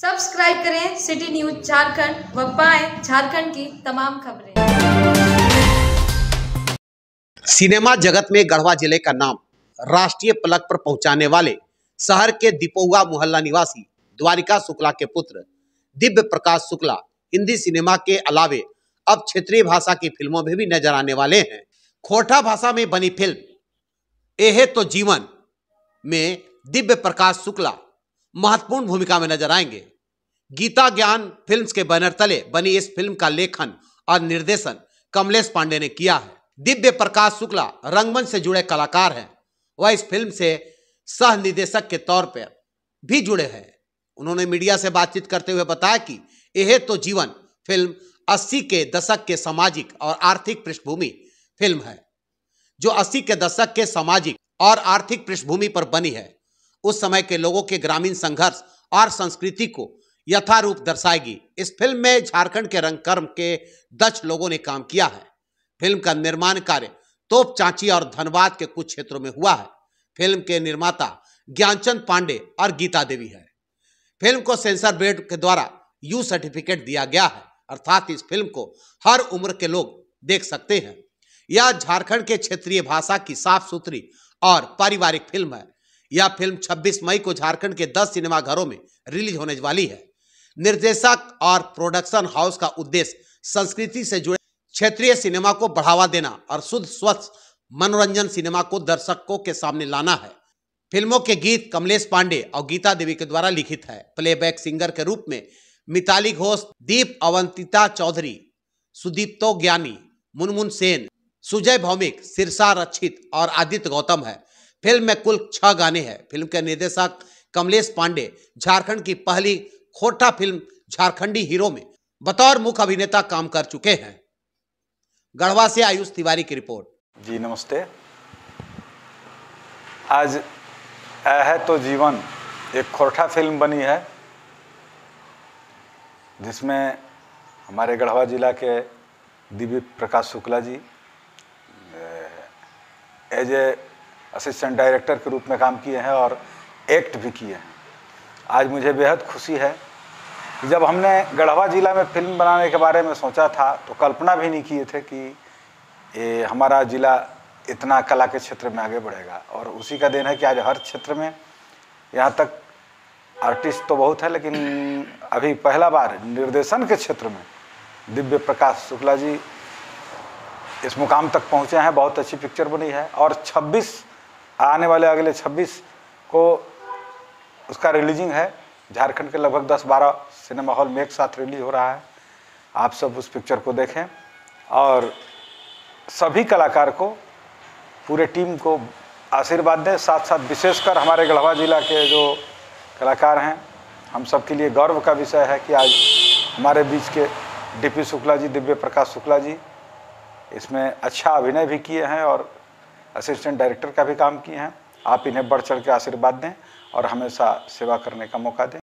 subscribe करें city news Jharkhand व पाएं झारखंड की तमाम खबरें सिनेमा जगत में गढ़वा जिले का नाम राष्ट्रीय पलक पर पहुंचाने वाले शहर के दीपोगा मोहल्ला निवासी द्वारिका शुक्ला के पुत्र दिव्य प्रकाश शुक्ला हिंदी सिनेमा के अलावे अब क्षेत्रीय भाषा की फिल्मों में भी नजर आने वाले हैं खोटा भाषा में बनी फिल्म एहे तो जीवन में दिव्य प्रकाश शुक्ला महत्वपूर्ण भूमिका में नजर आएंगे गीता ज्ञान फिल्म्स के बैनर तले बनी इस फिल्म का लेखन और निर्देशन कमलेश पांडे ने किया है दिव्य प्रकाश शुक्ला रंगमंच से जुड़े कलाकार हैं वह इस फिल्म से सह निदेशक के तौर पर भी जुड़े हैं उन्होंने मीडिया से बातचीत करते हुए बताया कि यह तो जीवन फिल्म 80 के दशक के सामाजिक और आर्थिक पृष्ठभूमि फिल्म है जो 80 के दशक के सामाजिक और आर्थिक पृष्ठभूमि पर बनी है उस समय के लोगों के ग्रामीण संघर्ष और संस्कृति को यथारूप दर्शाएगी इस फिल्म में झारखंड के रंगकर्म के दक्ष लोगों ने काम किया है फिल्म का निर्माण कार्य तोप चाची और धनबाद के कुछ क्षेत्रों में हुआ है फिल्म के निर्माता ज्ञानचंद पांडे और गीता देवी है फिल्म को सेंसर बेड के द्वारा यू सर्टिफिकेट दिया गया है अर्थात इस फिल्म को हर उम्र के लोग देख सकते हैं यह झारखंड के क्षेत्रीय भाषा की साफ सुथरी और पारिवारिक फिल्म है यह फिल्म 26 मई को झारखंड के 10 सिनेमाघरों में रिलीज होने वाली है निर्देशक और प्रोडक्शन हाउस का उद्देश्य संस्कृति से जुड़े क्षेत्रीय सिनेमा को बढ़ावा देना और शुद्ध स्वच्छ मनोरंजन सिनेमा को दर्शकों के सामने लाना है फिल्मों के गीत कमलेश पांडे और गीता देवी के द्वारा लिखित है प्लेबैक सिंगर के रूप में मिताली घोष दीप अवंतिता चौधरी सुदीप्तो ज्ञानी मुनमुन सेन सुजय भौमिक सिरसा रक्षित और आदित्य गौतम है फिल्म में कुल छह गाने हैं फिल्म के निर्देशक कमलेश पांडे झारखंड की पहली खोटा फिल्म झारखंडी हीरो में बतौर मुख्य अभिनेता काम कर चुके हैं गढ़वा से आयुष तिवारी की रिपोर्ट जी नमस्ते आज है तो जीवन एक खोटा फिल्म बनी है जिसमें हमारे गढ़वा जिला के Divya Prakash Shukla ji as a assistant director के रूप में काम किए हैं और एक्ट भी किए हैं आज मुझे बेहद खुशी है कि जब हमने गढ़वा ज़िला में फिल्म बनाने के बारे में सोचा था तो कल्पना भी नहीं किए थे कि ये हमारा ज़िला इतना कला के क्षेत्र में आगे बढ़ेगा और उसी का देन है कि आज हर क्षेत्र में यहाँ तक आर्टिस्ट तो बहुत है लेकिन अभी पहला बार निर्देशन के क्षेत्र में दिव्य प्रकाश शुक्ला जी इस मुकाम तक पहुँचे हैं बहुत अच्छी पिक्चर बनी है और आने वाले अगले 26 को उसका रिलीजिंग है झारखंड के लगभग 10-12 सिनेमा हॉल में एक साथ रिलीज हो रहा है आप सब उस पिक्चर को देखें और सभी कलाकार को पूरे टीम को आशीर्वाद दें साथ साथ विशेषकर हमारे गढ़वा जिला के जो कलाकार हैं हम सब के लिए गौरव का विषय है कि आज हमारे बीच के डीपी शुक्ला जी दिव्य प्रकाश शुक्ला जी इसमें अच्छा अभिनय भी किए हैं और असिस्टेंट डायरेक्टर का भी काम किए हैं आप इन्हें बढ़ चढ़ के आशीर्वाद दें और हमेशा सेवा करने का मौका दें